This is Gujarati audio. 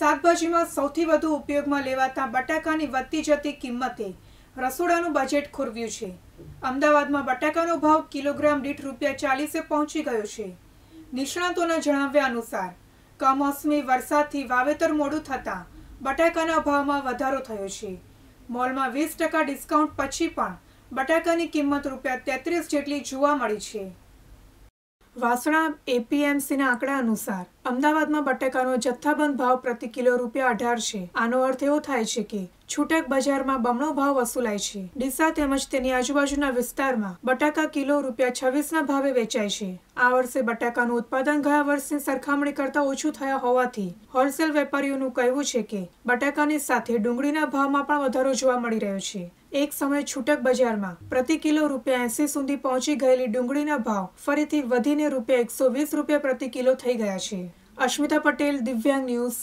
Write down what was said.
શાકભાજીમાં સૌથી વધુ ઉપયોગમાં લેવાતા બટાકાની વધતી જતી કિંમતે રસોડાનું બજેટ ખોરવ્યું છે અમદાવાદમાં બટાકાનો ભાવ કિલોગ્રામ દીઠ રૂપિયા ચાલીસે પહોંચી ગયો છે નિષ્ણાતોના જણાવ્યા અનુસાર કમોસમી વરસાદથી વાવેતર મોડું થતાં બટાકાના ભાવમાં વધારો થયો છે મોલમાં વીસ ટકા ડિસ્કાઉન્ટ પછી પણ બટાકાની કિંમત રૂપિયા તેત્રીસ જેટલી જોવા મળી છે વાસણા એપીએમસીના આંકડા અનુસાર અમદાવાદમાં બટેકાનો જથ્થાબંધ ભાવ પ્રતિ કિલો રૂપિયા અઢાર છે આનો અર્થ એવો થાય છે કે છૂટક બજારમાં બમણો ભાવ વસૂલાય છે ડીસા તેમજ તેની આજુબાજુના વિસ્તારમાં બટાકા કિલો રૂપિયા છવ્વીસના ભાવે વેચાય છે આ વર્ષે બટાકાનું ઉત્પાદન ગયા વર્ષની સરખામણી કરતા ઓછું થયા હોવાથી હોલસેલ વેપારીઓનું કહેવું છે કે બટાકાની સાથે ડુંગળીના ભાવમાં પણ વધારો જોવા મળી રહ્યો છે એક સમય છૂટક બજારમાં પ્રતિ કિલો રૂપિયા એસી સુધી પહોંચી ગયેલી ડુંગળીના ભાવ ફરીથી વધીને રૂપિયા એકસો વીસ રૂપિયા પ્રતિ કિલો થઈ ગયા છે અશ્મિતા પટેલ દિવ્યાંગ ન્યૂઝ